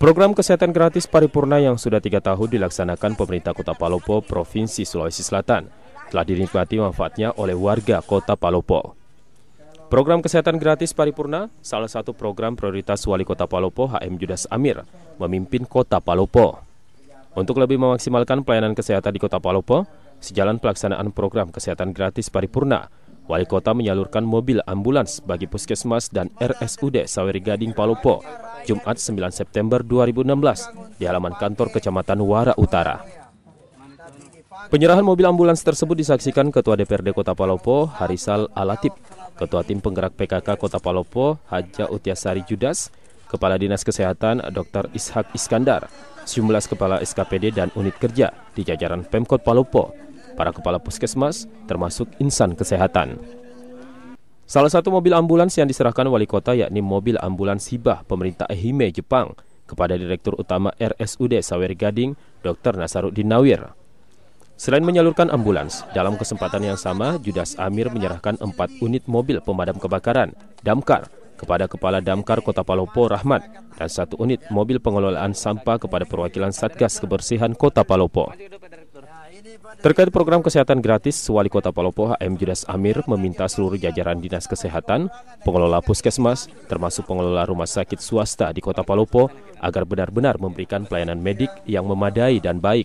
Program kesehatan gratis paripurna yang sudah tiga tahun dilaksanakan pemerintah Kota Palopo, Provinsi Sulawesi Selatan, telah dinikmati manfaatnya oleh warga Kota Palopo. Program kesehatan gratis paripurna, salah satu program prioritas Wali Kota Palopo HM Judas Amir, memimpin Kota Palopo. Untuk lebih memaksimalkan pelayanan kesehatan di Kota Palopo, sejalan pelaksanaan program kesehatan gratis paripurna Wali Kota menyalurkan mobil ambulans bagi Puskesmas dan RSUD Saweri Gading Palopo Jumat 9 September 2016 di halaman kantor Kecamatan Wara Utara. Penyerahan mobil ambulans tersebut disaksikan Ketua DPRD Kota Palopo Harisal Alatip, Ketua Tim Penggerak PKK Kota Palopo Haja Utiasari Judas, Kepala Dinas Kesehatan Dr. Ishak Iskandar, sejumlah kepala SKPD dan unit kerja di jajaran Pemkot Palopo, para kepala puskesmas, termasuk insan kesehatan. Salah satu mobil ambulans yang diserahkan wali kota yakni mobil ambulans hibah pemerintah Ehime, Jepang kepada Direktur Utama RSUD Sawer Gading, Dr. Nasaruddin Nawir. Selain menyalurkan ambulans, dalam kesempatan yang sama, Judas Amir menyerahkan empat unit mobil pemadam kebakaran, damkar, kepada Kepala Damkar Kota Palopo Rahmat dan satu unit mobil pengelolaan sampah kepada perwakilan Satgas Kebersihan Kota Palopo. Terkait program kesehatan gratis, Wali Kota Palopo HM Judas Amir meminta seluruh jajaran Dinas Kesehatan, pengelola puskesmas, termasuk pengelola rumah sakit swasta di Kota Palopo agar benar-benar memberikan pelayanan medik yang memadai dan baik.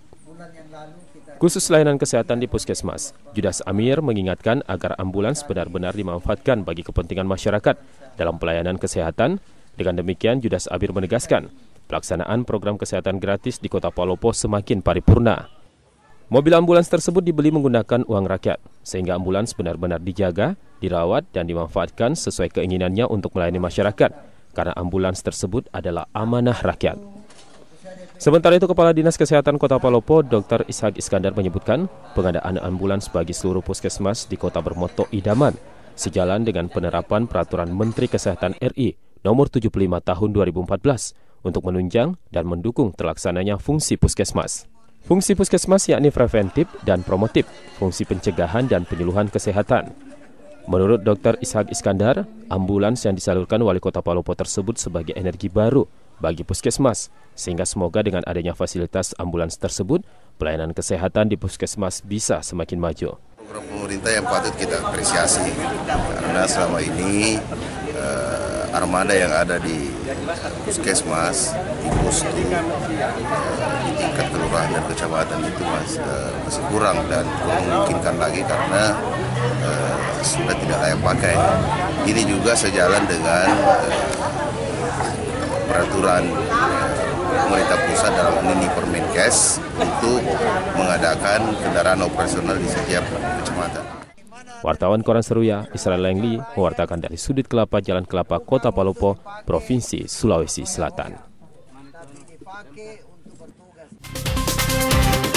Khusus layanan kesehatan di puskesmas, Judas Amir mengingatkan agar ambulans benar-benar dimanfaatkan bagi kepentingan masyarakat dalam pelayanan kesehatan. Dengan demikian, Judas Amir menegaskan, pelaksanaan program kesehatan gratis di Kota Palopo semakin paripurna. Mobil ambulans tersebut dibeli menggunakan uang rakyat, sehingga ambulans benar-benar dijaga, dirawat, dan dimanfaatkan sesuai keinginannya untuk melayani masyarakat, karena ambulans tersebut adalah amanah rakyat. Sementara itu Kepala Dinas Kesehatan Kota Palopo, Dr. Ishak Iskandar menyebutkan, pengadaan ambulans bagi seluruh puskesmas di kota bermoto idaman, sejalan dengan penerapan peraturan Menteri Kesehatan RI nomor 75 tahun 2014 untuk menunjang dan mendukung terlaksananya fungsi puskesmas. Fungsi puskesmas yakni preventif dan promotif, fungsi pencegahan dan penyuluhan kesehatan. Menurut Dr. Ishak Iskandar, ambulans yang disalurkan wali kota Palopo tersebut sebagai energi baru bagi puskesmas, sehingga semoga dengan adanya fasilitas ambulans tersebut, pelayanan kesehatan di puskesmas bisa semakin maju. Program pemerintah yang patut kita apresiasi, karena selama ini eh, armada yang ada di puskesmas, di posko, eh, di tingkat kelurahan dan kecamatan itu masih, eh, masih kurang dan kurang memungkinkan lagi karena eh, sudah tidak layak pakai. Ini juga sejalan dengan eh, peraturan pemerintah pusat dalam ini Permenkes untuk mengadakan kendaraan operasional di setiap kecamatan. Wartawan Koran Seruya, Israel Lengli, mewartakan dari sudut kelapa Jalan Kelapa, Kota Palopo, Provinsi Sulawesi Selatan.